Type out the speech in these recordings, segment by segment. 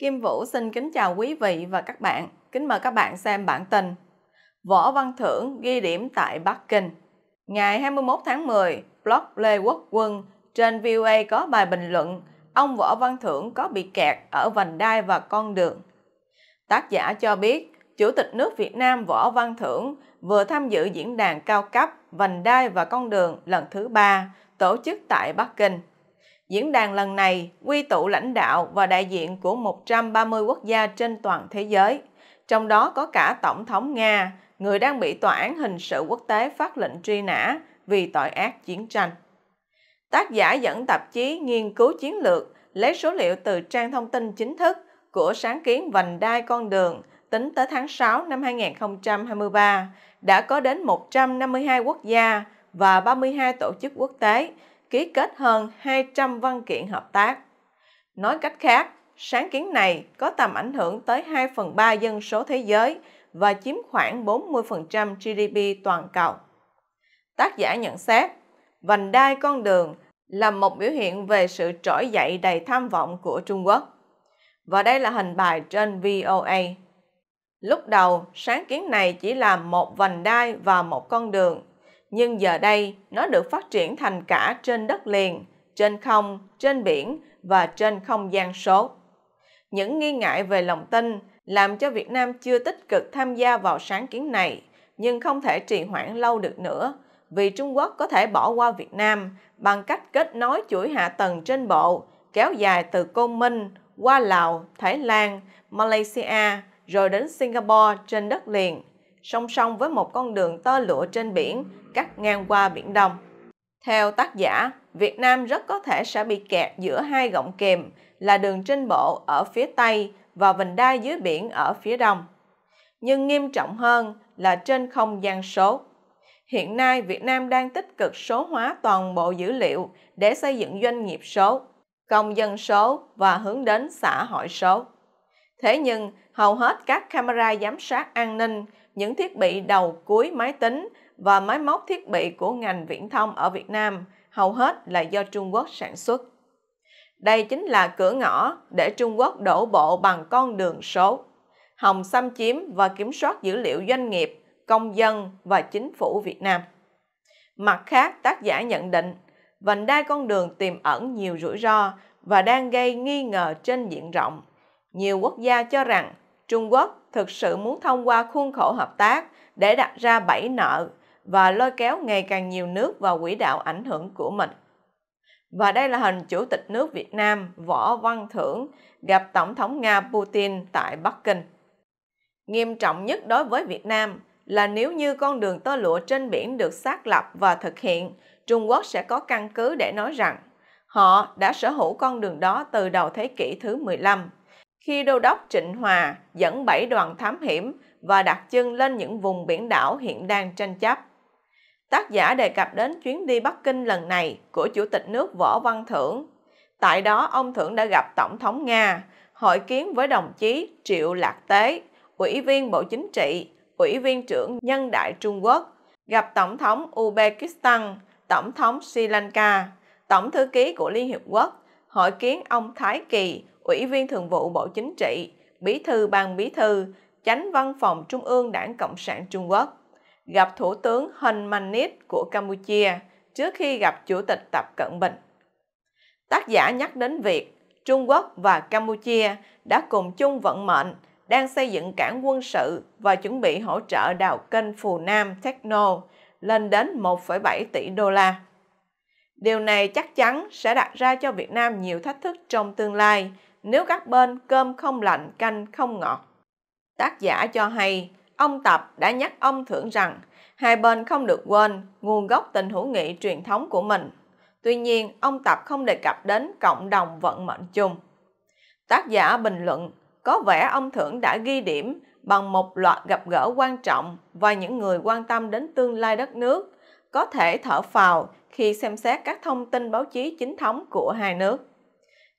Kim Vũ xin kính chào quý vị và các bạn. Kính mời các bạn xem bản tin. Võ Văn Thưởng ghi điểm tại Bắc Kinh. Ngày 21 tháng 10, blog Lê Quốc Quân trên VOA có bài bình luận ông Võ Văn Thưởng có bị kẹt ở vành đai và con đường. Tác giả cho biết, Chủ tịch nước Việt Nam Võ Văn Thưởng vừa tham dự diễn đàn cao cấp Vành đai và con đường lần thứ ba tổ chức tại Bắc Kinh. Diễn đàn lần này quy tụ lãnh đạo và đại diện của 130 quốc gia trên toàn thế giới, trong đó có cả Tổng thống Nga, người đang bị Tòa án Hình sự Quốc tế phát lệnh truy nã vì tội ác chiến tranh. Tác giả dẫn tạp chí nghiên cứu chiến lược lấy số liệu từ trang thông tin chính thức của sáng kiến vành đai con đường tính tới tháng 6 năm 2023 đã có đến 152 quốc gia và 32 tổ chức quốc tế ký kết hơn 200 văn kiện hợp tác. Nói cách khác, sáng kiến này có tầm ảnh hưởng tới 2 phần 3 dân số thế giới và chiếm khoảng 40% GDP toàn cầu. Tác giả nhận xét, vành đai con đường là một biểu hiện về sự trỗi dậy đầy tham vọng của Trung Quốc. Và đây là hình bài trên VOA. Lúc đầu, sáng kiến này chỉ là một vành đai và một con đường nhưng giờ đây nó được phát triển thành cả trên đất liền, trên không, trên biển và trên không gian số. Những nghi ngại về lòng tin làm cho Việt Nam chưa tích cực tham gia vào sáng kiến này, nhưng không thể trì hoãn lâu được nữa, vì Trung Quốc có thể bỏ qua Việt Nam bằng cách kết nối chuỗi hạ tầng trên bộ kéo dài từ Côn Minh qua Lào, Thái Lan, Malaysia rồi đến Singapore trên đất liền – song song với một con đường tơ lụa trên biển cắt ngang qua Biển Đông. Theo tác giả, Việt Nam rất có thể sẽ bị kẹt giữa hai gọng kềm là đường trên bộ ở phía Tây và vành đai dưới biển ở phía Đông. Nhưng nghiêm trọng hơn là trên không gian số. Hiện nay, Việt Nam đang tích cực số hóa toàn bộ dữ liệu để xây dựng doanh nghiệp số, công dân số và hướng đến xã hội số. Thế nhưng, Hầu hết các camera giám sát an ninh, những thiết bị đầu cuối máy tính và máy móc thiết bị của ngành viễn thông ở Việt Nam hầu hết là do Trung Quốc sản xuất. Đây chính là cửa ngõ để Trung Quốc đổ bộ bằng con đường số. hòng xâm chiếm và kiểm soát dữ liệu doanh nghiệp, công dân và chính phủ Việt Nam. Mặt khác, tác giả nhận định, vành đai con đường tiềm ẩn nhiều rủi ro và đang gây nghi ngờ trên diện rộng. Nhiều quốc gia cho rằng Trung Quốc thực sự muốn thông qua khuôn khổ hợp tác để đặt ra bẫy nợ và lôi kéo ngày càng nhiều nước vào quỹ đạo ảnh hưởng của mình. Và đây là hình Chủ tịch nước Việt Nam Võ Văn Thưởng gặp Tổng thống Nga Putin tại Bắc Kinh. Nghiêm trọng nhất đối với Việt Nam là nếu như con đường tơ lụa trên biển được xác lập và thực hiện, Trung Quốc sẽ có căn cứ để nói rằng họ đã sở hữu con đường đó từ đầu thế kỷ thứ 15 khi đô đốc Trịnh Hòa dẫn bảy đoàn thám hiểm và đặt chân lên những vùng biển đảo hiện đang tranh chấp. Tác giả đề cập đến chuyến đi Bắc Kinh lần này của Chủ tịch nước Võ Văn Thưởng. Tại đó, ông Thưởng đã gặp Tổng thống Nga, hội kiến với đồng chí Triệu Lạc Tế, Ủy viên Bộ Chính trị, Ủy viên trưởng Nhân đại Trung Quốc, gặp Tổng thống Uzbekistan, Tổng thống Sri Lanka, Tổng thư ký của Liên Hiệp Quốc, hội kiến ông Thái Kỳ, Ủy viên Thường vụ Bộ Chính trị, Bí thư Ban Bí thư, Chánh Văn phòng Trung ương Đảng Cộng sản Trung Quốc, gặp Thủ tướng Hun manit của Campuchia trước khi gặp Chủ tịch Tập Cận Bình. Tác giả nhắc đến việc Trung Quốc và Campuchia đã cùng chung vận mệnh, đang xây dựng cảng quân sự và chuẩn bị hỗ trợ đào kênh Phù Nam Techno lên đến 1,7 tỷ đô la. Điều này chắc chắn sẽ đặt ra cho Việt Nam nhiều thách thức trong tương lai nếu các bên cơm không lạnh, canh không ngọt. Tác giả cho hay, ông Tập đã nhắc ông Thưởng rằng hai bên không được quên nguồn gốc tình hữu nghị truyền thống của mình. Tuy nhiên, ông Tập không đề cập đến cộng đồng vận mệnh chung. Tác giả bình luận, có vẻ ông Thưởng đã ghi điểm bằng một loạt gặp gỡ quan trọng và những người quan tâm đến tương lai đất nước có thể thở phào khi xem xét các thông tin báo chí chính thống của hai nước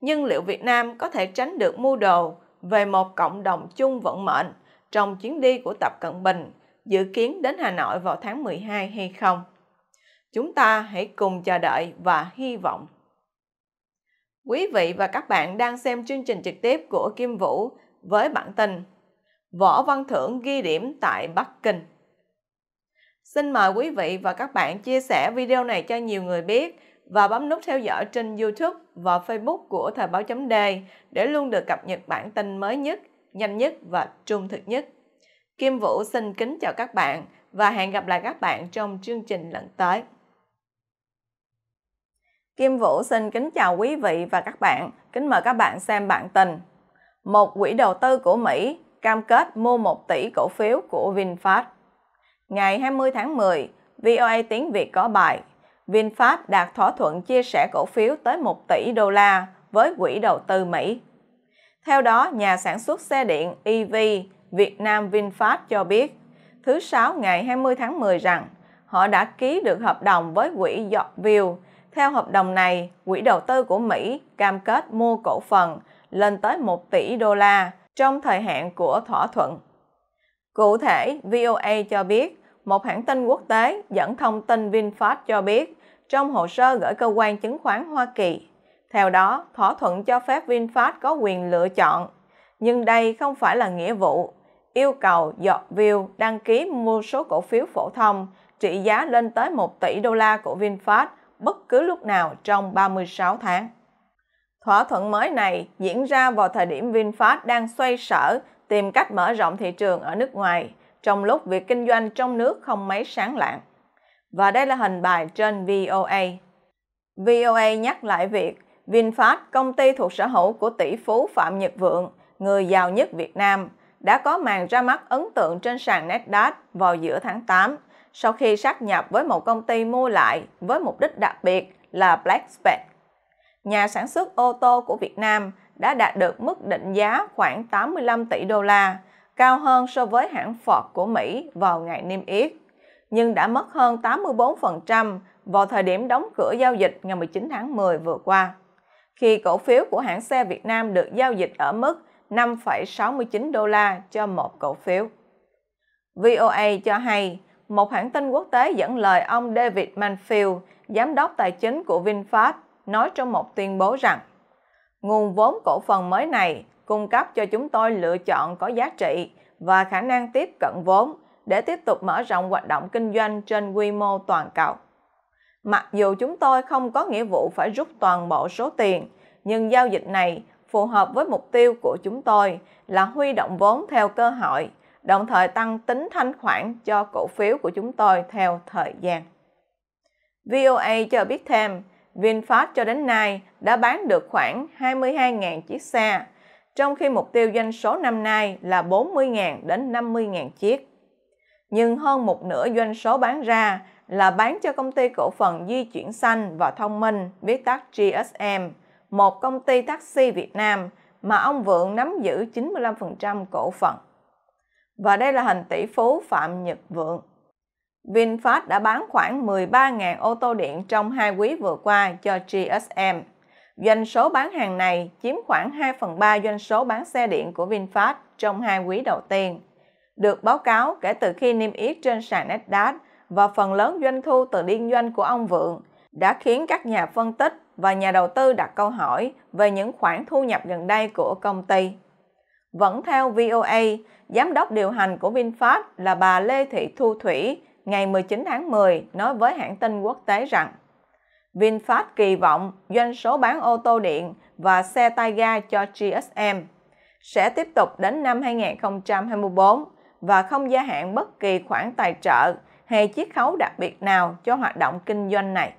nhưng liệu Việt Nam có thể tránh được mưu đồ về một cộng đồng chung vận mệnh trong chuyến đi của Tập Cận Bình dự kiến đến Hà Nội vào tháng 12 hay không? Chúng ta hãy cùng chờ đợi và hy vọng. Quý vị và các bạn đang xem chương trình trực tiếp của Kim Vũ với bản tin Võ Văn Thưởng ghi điểm tại Bắc Kinh. Xin mời quý vị và các bạn chia sẻ video này cho nhiều người biết và bấm nút theo dõi trên YouTube và Facebook của Thời báo chấm đề để luôn được cập nhật bản tin mới nhất, nhanh nhất và trung thực nhất. Kim Vũ xin kính chào các bạn và hẹn gặp lại các bạn trong chương trình lần tới. Kim Vũ xin kính chào quý vị và các bạn, kính mời các bạn xem bản tin. Một quỹ đầu tư của Mỹ cam kết mua 1 tỷ cổ phiếu của VinFast. Ngày 20 tháng 10, VOA tiếng Việt có bài VinFast đạt thỏa thuận chia sẻ cổ phiếu tới 1 tỷ đô la với quỹ đầu tư Mỹ. Theo đó, nhà sản xuất xe điện EV Việt Nam VinFast cho biết, thứ Sáu ngày 20 tháng 10 rằng họ đã ký được hợp đồng với quỹ Yorkville. Theo hợp đồng này, quỹ đầu tư của Mỹ cam kết mua cổ phần lên tới 1 tỷ đô la trong thời hạn của thỏa thuận. Cụ thể, VOA cho biết một hãng tin quốc tế dẫn thông tin VinFast cho biết trong hồ sơ gửi cơ quan chứng khoán Hoa Kỳ. Theo đó, thỏa thuận cho phép VinFast có quyền lựa chọn, nhưng đây không phải là nghĩa vụ. Yêu cầu Yorkville đăng ký mua số cổ phiếu phổ thông trị giá lên tới 1 tỷ đô la của VinFast bất cứ lúc nào trong 36 tháng. Thỏa thuận mới này diễn ra vào thời điểm VinFast đang xoay sở tìm cách mở rộng thị trường ở nước ngoài – trong lúc việc kinh doanh trong nước không mấy sáng lạng. Và đây là hình bài trên VOA. VOA nhắc lại việc VinFast, công ty thuộc sở hữu của tỷ phú Phạm Nhật Vượng, người giàu nhất Việt Nam, đã có màn ra mắt ấn tượng trên sàn Nasdaq vào giữa tháng 8 sau khi sát nhập với một công ty mua lại với mục đích đặc biệt là BlackSpec. Nhà sản xuất ô tô của Việt Nam đã đạt được mức định giá khoảng 85 tỷ đô la, cao hơn so với hãng Ford của Mỹ vào ngày niêm yết, nhưng đã mất hơn 84% vào thời điểm đóng cửa giao dịch ngày 19 tháng 10 vừa qua, khi cổ phiếu của hãng xe Việt Nam được giao dịch ở mức 5,69 đô la cho một cổ phiếu. VOA cho hay, một hãng tin quốc tế dẫn lời ông David Manfield, giám đốc tài chính của VinFast, nói trong một tuyên bố rằng nguồn vốn cổ phần mới này cung cấp cho chúng tôi lựa chọn có giá trị và khả năng tiếp cận vốn để tiếp tục mở rộng hoạt động kinh doanh trên quy mô toàn cầu. Mặc dù chúng tôi không có nghĩa vụ phải rút toàn bộ số tiền, nhưng giao dịch này phù hợp với mục tiêu của chúng tôi là huy động vốn theo cơ hội, đồng thời tăng tính thanh khoản cho cổ phiếu của chúng tôi theo thời gian. VOA cho biết thêm, VinFast cho đến nay đã bán được khoảng 22.000 chiếc xe, trong khi mục tiêu doanh số năm nay là 40.000 đến 50.000 chiếc. Nhưng hơn một nửa doanh số bán ra là bán cho công ty cổ phần di chuyển xanh và thông minh, viết tắt GSM, một công ty taxi Việt Nam mà ông Vượng nắm giữ 95% cổ phần. Và đây là hình tỷ phú Phạm Nhật Vượng. VinFast đã bán khoảng 13.000 ô tô điện trong hai quý vừa qua cho GSM. Doanh số bán hàng này chiếm khoảng 2 phần 3 doanh số bán xe điện của VinFast trong hai quý đầu tiên. Được báo cáo kể từ khi niêm yết trên sàn Nasdaq và phần lớn doanh thu từ liên doanh của ông Vượng đã khiến các nhà phân tích và nhà đầu tư đặt câu hỏi về những khoản thu nhập gần đây của công ty. Vẫn theo VOA, giám đốc điều hành của VinFast là bà Lê Thị Thu Thủy ngày 19 tháng 10 nói với hãng tin quốc tế rằng VinFast kỳ vọng doanh số bán ô tô điện và xe tay ga cho GSM sẽ tiếp tục đến năm 2024 và không gia hạn bất kỳ khoản tài trợ hay chiết khấu đặc biệt nào cho hoạt động kinh doanh này.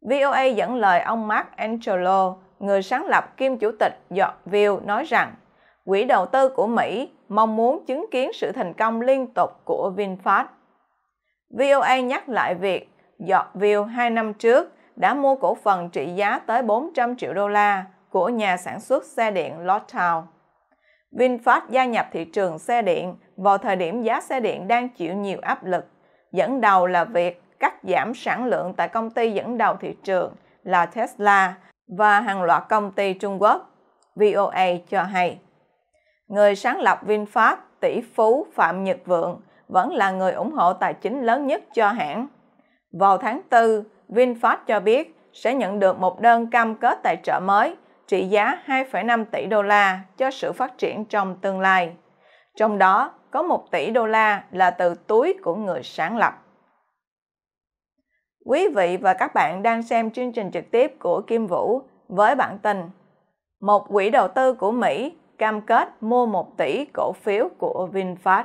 VOA dẫn lời ông Mark Angelo, người sáng lập kiêm chủ tịch Yorkville nói rằng quỹ đầu tư của Mỹ mong muốn chứng kiến sự thành công liên tục của VinFast. VOA nhắc lại việc dọt view 2 năm trước đã mua cổ phần trị giá tới 400 triệu đô la của nhà sản xuất xe điện Lordstown. VinFast gia nhập thị trường xe điện vào thời điểm giá xe điện đang chịu nhiều áp lực, dẫn đầu là việc cắt giảm sản lượng tại công ty dẫn đầu thị trường là Tesla và hàng loạt công ty Trung Quốc. VOA cho hay, người sáng lập VinFast, tỷ phú Phạm Nhật Vượng, vẫn là người ủng hộ tài chính lớn nhất cho hãng vào tháng 4, VinFast cho biết sẽ nhận được một đơn cam kết tài trợ mới trị giá 2,5 tỷ đô la cho sự phát triển trong tương lai. Trong đó có 1 tỷ đô la là từ túi của người sáng lập. Quý vị và các bạn đang xem chương trình trực tiếp của Kim Vũ với bản tin Một quỹ đầu tư của Mỹ cam kết mua 1 tỷ cổ phiếu của VinFast.